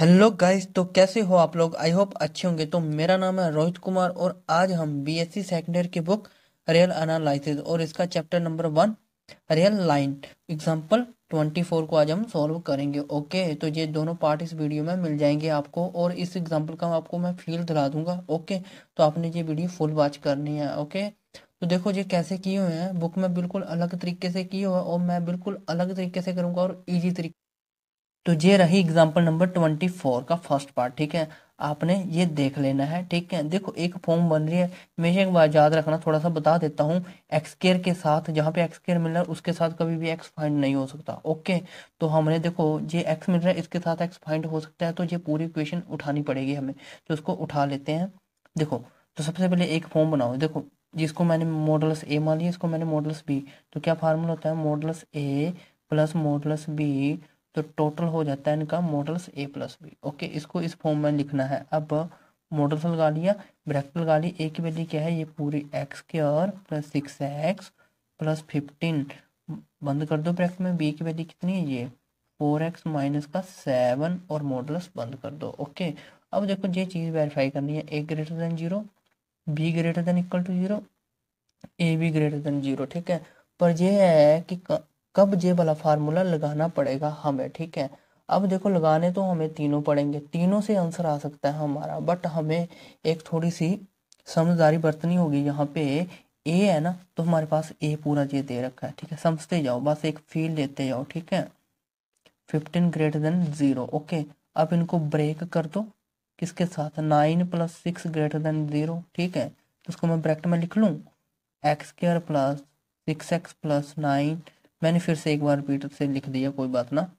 hello guys तो कैसे हो आप लोग आई होप अच्छे होंगे तो मेरा नाम है रोहित कुमार और आज हम बीएससी सेकेंड ईयर की बुक रियल एनालिसिस और इसका chapter number one real line example twenty four को आज हम सॉल्व करेंगे ओके तो ये दोनों पार्ट इस वीडियो में मिल जाएंगे आपको और इस एग्जांपल का आपको मैं फील दिला दूंगा ओके तो आपने ये वीडियो फुल वॉच करनी है ओके तो देखो ये कैसे किए हुए हैं बुक में बिल्कुल अलग तरीके से किए हुए और मैं बिल्कुल अलग तरीके से करूँगा और ईजी तरीके तो ये रही एग्जाम्पल नंबर ट्वेंटी फोर का फर्स्ट पार्ट ठीक है आपने ये देख लेना है ठीक है देखो एक फॉर्म बन रही है हमेशा एक बार याद रखना थोड़ा सा बता देता हूँ एक्सकेयर के साथ जहाँ पे एक्सकेयर मिल रहा है उसके साथ कभी भी एक्स फाइंड नहीं हो सकता ओके तो हमने देखो ये एक्स मिल रहा है इसके साथ एक्स फाइंड हो सकता है तो ये पूरी इक्वेशन उठानी पड़ेगी हमें तो उसको उठा लेते हैं देखो तो सबसे पहले एक फॉर्म बनाओ देखो जिसको मैंने मॉडल्स ए मान लिया इसको मैंने मॉडल्स बी तो क्या फार्मूला होता है modulus A plus modulus B तो टोटल हो जाता है इनका modulus A plus B okay इसको इस फॉर्म में लिखना है अब मॉडल्स लगा लिया ब्रैकेट लगा ली ए की वैल्यू क्या है ये पूरी एक्स के और plus six x plus fifteen बंद कर दो ब्रैकेट में बी की वैल्यू कितनी है ये फोर एक्स माइनस का सेवन और मॉडल्स बंद कर दो ओके अब देखो ये चीज़ वेरीफाई करनी है A greater than zero B greater than equal to zero A B greater than zero ठीक है पर यह है कि कब जे वाला फार्मूला लगाना पड़ेगा हमें ठीक है अब देखो लगाने तो हमें तीनों पड़ेंगे तीनों से आंसर आ सकता है हमारा बट हमें एक थोड़ी सी समझदारी बरतनी होगी यहाँ पे ए है ना तो हमारे पास ए पूरा जे दे रखा है ठीक है समझते जाओ बस एक फील देते जाओ ठीक है fifteen greater than zero okay अब इनको ब्रेक कर दो किसके साथ nine plus six greater than zero ठीक है तो उसको मैं ब्रैकेट में लिख लूँ x square plus six x plus nine मैंने फिर से एक बार रिपीट से लिख दिया कोई बात ना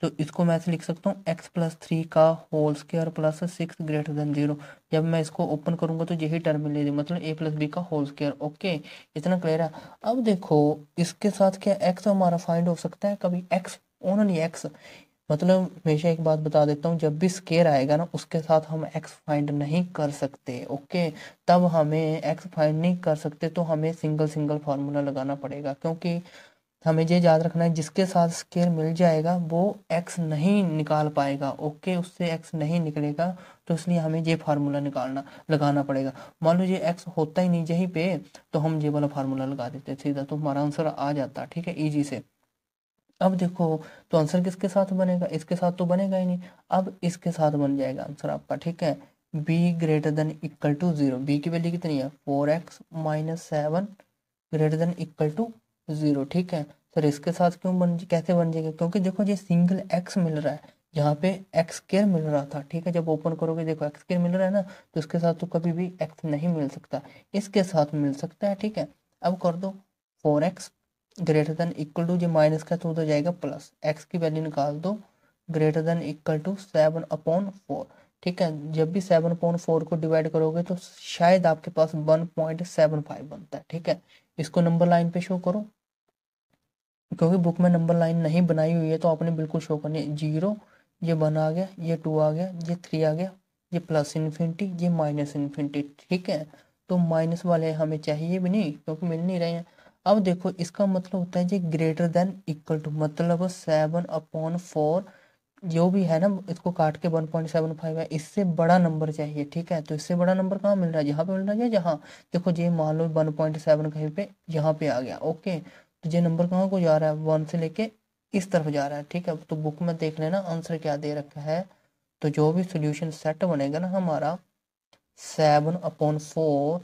तो इसको मैं ऐसे लिख सकता हूँ एक्स प्लस थ्री का whole square plus six greater than zero जब मैं इसको ओपन करूंगा तो यही टर्म ले दी मतलब ए प्लस बी का होल स्केयर ओके इतना क्लियर है अब देखो इसके साथ क्या एक्स हमारा फाइंड हो सकता है कभी एक्स ओनली एक्स मतलब हमेशा एक बात बता देता हूँ जब भी स्केयर आएगा ना उसके साथ हम एक्स फाइंड नहीं कर सकते ओके तब हमें एक्स फाइंड नहीं कर सकते तो हमें सिंगल सिंगल फार्मूला लगाना पड़ेगा क्योंकि हमें ये याद रखना है जिसके साथ स्केयर मिल जाएगा वो एक्स नहीं निकाल पाएगा ओके उससे एक्स नहीं निकलेगा तो इसलिए हमें ये फार्मूला निकालना लगाना पड़ेगा मान लो ये एक्स होता ही नहीं यहीं पे तो हम ये वाला फार्मूला लगा देते सीधा तो हमारा आंसर आ जाता ठीक है ईजी से अब देखो तो आंसर किसके साथ बनेगा इसके साथ तो बनेगा ही नहीं अब इसके साथ बन जाएगा आंसर आपका ठीक है b greater than equal to zero B की वैल्यू कितनी है four x minus seven greater than equal to zero ठीक है सर इसके साथ क्यों बन कैसे बन जाएगा क्योंकि देखो ये सिंगल एक्स मिल रहा है यहाँ पे एक्स केयर मिल रहा था ठीक है जब ओपन करोगे देखो एक्स केयर मिल रहा है ना तो इसके साथ तो कभी भी एक्स नहीं मिल सकता इसके साथ मिल सकता है ठीक है अब कर दो four x greater than equal to जो माइनस का तो उधर जाएगा प्लस एक्स की वैल्यू निकाल दो greater than equal to seven upon four ठीक है जब भी सेवन अपॉन फोर को डिवाइड करोगे तो शायद आपके पास वन पॉइंट सेवन फाइव बनता है ठीक है इसको नंबर लाइन पे शो करो क्योंकि बुक में नंबर लाइन नहीं बनाई हुई है तो आपने बिल्कुल शो करनी है जीरो ये वन आ गया ये टू आ गया ये थ्री आ गया ये प्लस इन्फिनिटी ये माइनस इन्फिनिटी ठीक है तो माइनस वाले हमें चाहिए भी नहीं क्योंकि मिल नहीं रहे हैं अब देखो इसका मतलब होता है जी ग्रेटर देन इक्वल टू मतलब सेवन अपॉन फोर जो भी है ना इसको काट के वन पॉइंट सेवन फाइव है इससे बड़ा नंबर चाहिए ठीक है तो इससे बड़ा नंबर कहाँ मिल रहा है यहाँ पे मिल रहा है जहाँ देखो ये मान लो वन पॉइंट सेवन कहीं पे यहाँ पे आ गया ओके तो ये नंबर कहाँ को जा रहा है वन से लेके इस तरफ जा रहा है ठीक है तो बुक में देख लेना आंसर क्या दे रखा है तो जो भी सोल्यूशन सेट बनेगा ना हमारा सेवन अपॉन फोर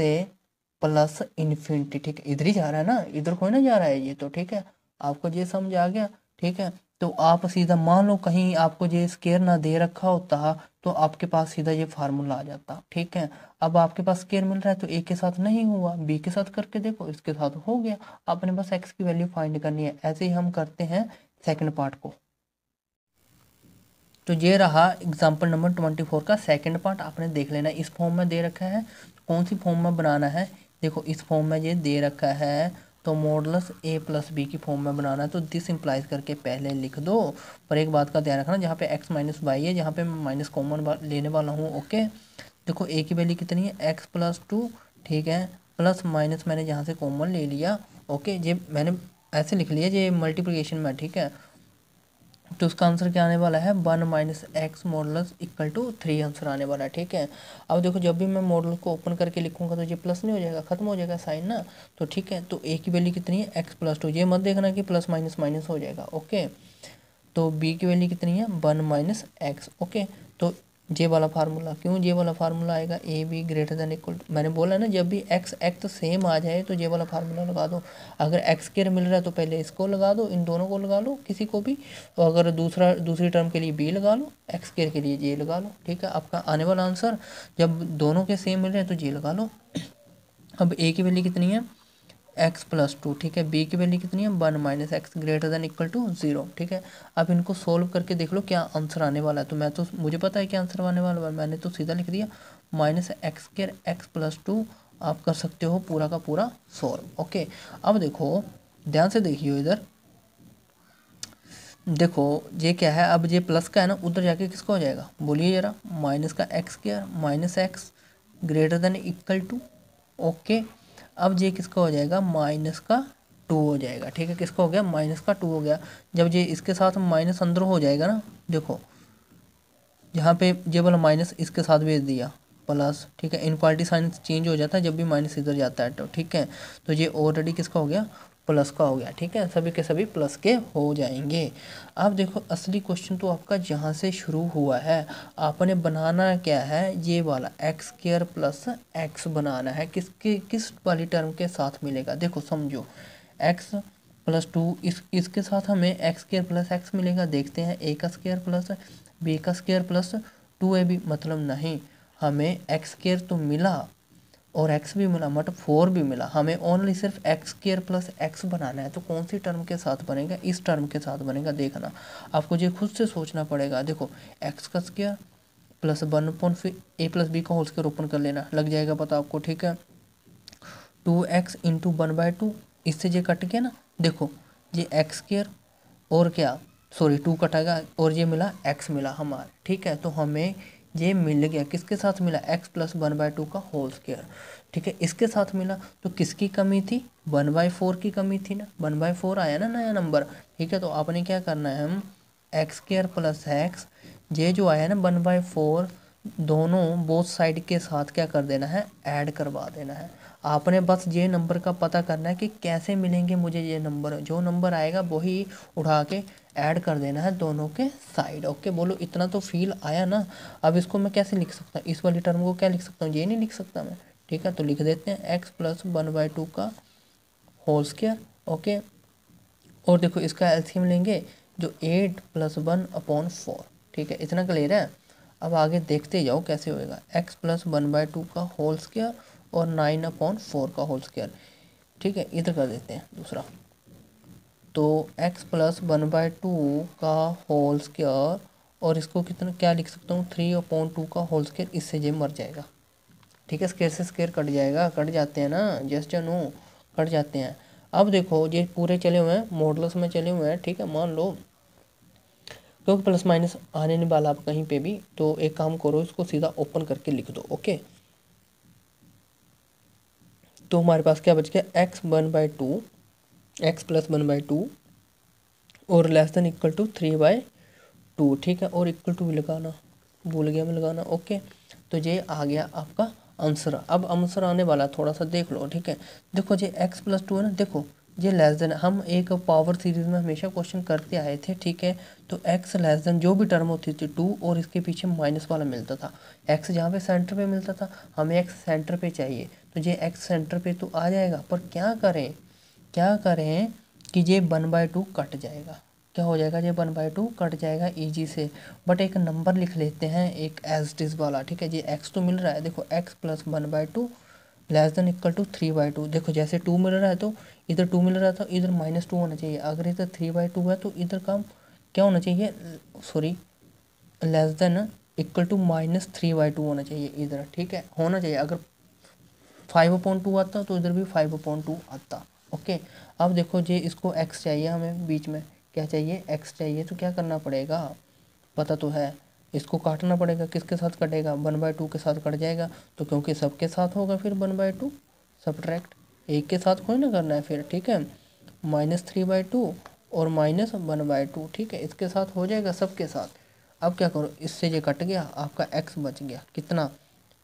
से प्लस इन्फिनिटी ठीक है इधर ही जा रहा है ना इधर कोई ना जा रहा है ये तो ठीक है आपको ये समझ आ गया ठीक है तो आप सीधा मान लो कहीं आपको ये स्केयर ना दे रखा होता तो आपके पास सीधा ये फार्मूला आ जाता ठीक है अब आपके पास स्केयर मिल रहा है तो ए के साथ नहीं हुआ बी के साथ करके देखो इसके साथ हो गया आपने बस एक्स की वैल्यू फाइंड करनी है ऐसे ही हम करते हैं सेकेंड पार्ट को तो ये रहा एग्जाम्पल नंबर ट्वेंटी फोर का सेकेंड पार्ट आपने देख लेना इस फॉर्म में दे रखा है कौन सी फॉर्म में बनाना है देखो इस फॉर्म में ये दे रखा है तो मोडलस ए प्लस बी की फॉर्म में बनाना है तो दिस इम्प्लाइज करके पहले लिख दो पर एक बात का ध्यान रखना जहाँ पे एक्स माइनस वाई है जहाँ पे मैं माइनस कॉमन लेने वाला हूँ ओके देखो ए की वैल्यू कितनी है एक्स प्लस टू ठीक है प्लस माइनस मैंने जहाँ से कॉमन ले लिया ओके ये मैंने ऐसे लिख लिया ये मल्टीप्लीकेशन में ठीक है तो उसका आंसर क्या आने वाला है one minus x modulus equal to three answer आने वाला है ठीक है अब देखो जब भी मैं मॉडल को ओपन करके लिखूंगा तो ये प्लस नहीं हो जाएगा खत्म हो जाएगा साइन ना तो ठीक है तो ए की वैल्यू कितनी है एक्स प्लस टू ये मत देखना कि प्लस माइनस माइनस हो जाएगा ओके तो बी की वैल्यू कितनी है वन माइनस एक्स ओके तो जे वाला फार्मूला क्यों जे वाला फार्मूला आएगा A B greater than equal मैंने बोला ना जब भी एक्स एक्स सेम आ जाए तो जे वाला फार्मूला लगा दो अगर एक्स केयर मिल रहा है तो पहले इसको लगा दो इन दोनों को लगा लो किसी को भी तो अगर दूसरा दूसरी टर्म के लिए बी लगा लो एक्स केयर के लिए जे लगा लो ठीक है आपका आने वाला आंसर जब दोनों के सेम मिल रहे हैं तो जे लगा लो अब ए की वैल्यू कितनी है एक्स प्लस टू ठीक है बी की वैल्यू कितनी है one minus x greater than equal to zero ठीक है अब इनको सोल्व करके देख लो क्या आंसर आने वाला है तो मैं तो मुझे पता है क्या आंसर आने वाला है मैंने तो सीधा लिख दिया minus x square x plus two आप कर सकते हो पूरा का पूरा सोल्व ओके अब देखो ध्यान से देखिए इधर देखो ये क्या है अब ये प्लस का है ना उधर जाके किसका हो जाएगा बोलिए जरा माइनस का x square minus x greater than equal to okay अब ये किसका हो जाएगा माइनस का टू हो जाएगा ठीक है किसका हो गया माइनस का टू हो गया जब ये इसके साथ माइनस अंदर हो जाएगा ना देखो यहाँ पे ये वाला माइनस इसके साथ भेज दिया प्लस ठीक है इन क्वालिटी साइंस चेंज हो जाता है जब भी माइनस इधर जाता है तो ठीक है तो ये ऑलरेडी किसका हो गया प्लस का हो गया ठीक है सभी के सभी प्लस के हो जाएंगे अब देखो असली क्वेश्चन तो आपका जहाँ से शुरू हुआ है आपने बनाना क्या है ये वाला एक्स केयर प्लस एक्स बनाना है किसके किस वाली टर्म के साथ मिलेगा देखो समझो एक्स प्लस टू इस इसके साथ हमें एक्स केयर प्लस एक्स मिलेगा देखते हैं ए का स्केयर प्लस बी का square plus two A B मतलब नहीं हमें एक्स केयर तो मिला और एक्स भी मिला मतलब फोर भी मिला हमें ओनली सिर्फ एक्स केयर प्लस एक्स बनाना है तो कौन सी टर्म के साथ बनेगा इस टर्म के साथ बनेगा देखना आपको ये खुद से सोचना पड़ेगा देखो एक्स का स्केयर प्लस वन पॉइंट फिर ए प्लस बी का होल स्केयर ओपन कर लेना लग जाएगा पता आपको ठीक है two x into one by two इससे ये कट गया ना देखो ये एक्स केयर और क्या सॉरी टू कटेगा और ये मिला एक्स मिला हमारे ठीक है तो हमें ये मिल गया किसके साथ मिला x plus one by two का होल स्केयर ठीक है इसके साथ मिला तो किसकी कमी थी वन बाई फोर की कमी थी ना वन बाई फोर आया ना नया नंबर ठीक है तो आपने क्या करना है हम एक्स स्केयर प्लस एक्स ये जो आया ना वन बाई फोर दोनों बोथ साइड के साथ क्या कर देना है ऐड करवा देना है आपने बस ये नंबर का पता करना है कि कैसे मिलेंगे मुझे ये नंबर जो नंबर आएगा वही उठा के ऐड कर देना है दोनों के साइड ओके बोलो इतना तो फील आया ना अब इसको मैं कैसे लिख सकता हूँ इस वाली टर्म को क्या लिख सकता हूँ ये नहीं लिख सकता मैं ठीक है तो लिख देते हैं x plus one by two का होल स्केयर ओके और देखो इसका एल्सियम लेंगे जो eight plus one upon four ठीक है इतना क्लियर है अब आगे देखते जाओ कैसे होएगा x plus one by two का होल स्केयर और नाइन अपॉन फोर का होल स्क्वायर ठीक है इधर कर देते हैं दूसरा तो x plus one by two का होल स्क्वायर और इसको कितना क्या लिख सकता हूँ थ्री अपॉन टू का होल स्क्वायर इससे जो मर जाएगा ठीक है स्केयर से स्केयर कट जाएगा कट जाते हैं ना जस्ट नो कट जाते हैं अब देखो ये पूरे चले हुए हैं मॉडल्स में चले हुए हैं ठीक है मान लो क्योंकि प्लस माइनस आने नहीं वाला आप कहीं पे भी तो एक काम करो इसको सीधा ओपन करके लिख दो ओके तो हमारे पास क्या बच गया x one by two x plus one by two और less than equal to three by two ठीक है और इक्वल टू भी लगाना भूल गया मैं लगाना ओके तो ये आ गया आपका आंसर अब आंसर आने वाला थोड़ा सा देख लो ठीक है देखो जी एक्स प्लस टू है ना देखो ये लेस देन हम एक पावर सीरीज में हमेशा क्वेश्चन करते आए थे ठीक है तो एक्स लेस देन जो भी टर्म होती थी टू और इसके पीछे माइनस वाला मिलता था एक्स जहाँ पे सेंटर पे मिलता था हमें एक्स सेंटर पे चाहिए तो ये एक्स सेंटर पे तो आ जाएगा पर क्या करें क्या करें कि ये वन बाय टू कट जाएगा क्या हो जाएगा ये वन बाई टू कट जाएगा ईजी से बट एक नंबर लिख लेते हैं एक एस डिज वाला ठीक है ये एक्स तो मिल रहा है देखो x plus one by two less than equal to three by two देखो जैसे टू मिल रहा है तो इधर टू मिल रहा था इधर माइनस टू होना चाहिए अगर इधर थ्री बाई टू है तो इधर का क्या होना चाहिए sorry less than equal to minus three by two होना चाहिए इधर ठीक है होना चाहिए अगर फाइव पॉइंट टू आता तो इधर भी फाइव पॉइंट टू आता ओके अब देखो जी इसको एक्स चाहिए हमें बीच में क्या चाहिए एक्स चाहिए तो क्या करना पड़ेगा पता तो है इसको काटना पड़ेगा किसके साथ कटेगा वन बाय टू के साथ कट जाएगा तो क्योंकि सबके साथ होगा फिर वन बाय टू सब्ट्रैक्ट एक के साथ कोई ना करना है फिर ठीक है माइनस थ्री बाय टू और माइनस वन बाय टू ठीक है इसके साथ हो जाएगा सबके साथ अब क्या करो इससे ये कट गया आपका एक्स बच गया कितना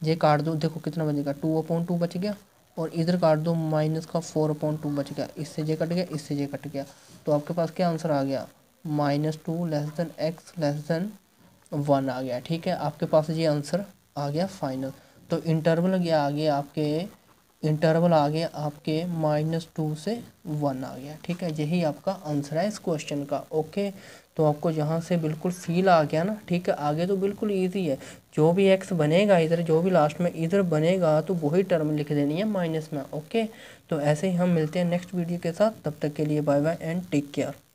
ये काट दो देखो कितना बचेगा टू अपॉन टू बच गया और इधर काट दो माइनस का फोर अपॉन टू बच गया इससे ये कट गया इससे ये कट गया तो आपके पास क्या आंसर आ गया minus two less than x less than one आ गया ठीक है आपके पास ये आंसर आ गया फाइनल तो इंटरवल गया आगे आपके इंटरवल आ गया आपके माइनस टू से वन आ गया ठीक है यही आपका आंसर है इस क्वेश्चन का ओके तो आपको यहाँ से बिल्कुल फील आ गया ना ठीक है आगे तो बिल्कुल ईजी है जो भी एक्स बनेगा इधर जो भी लास्ट में इधर बनेगा तो वही टर्म लिख देनी है माइनस में ओके तो ऐसे ही हम मिलते हैं नेक्स्ट वीडियो के साथ तब तक के लिए bye bye and take care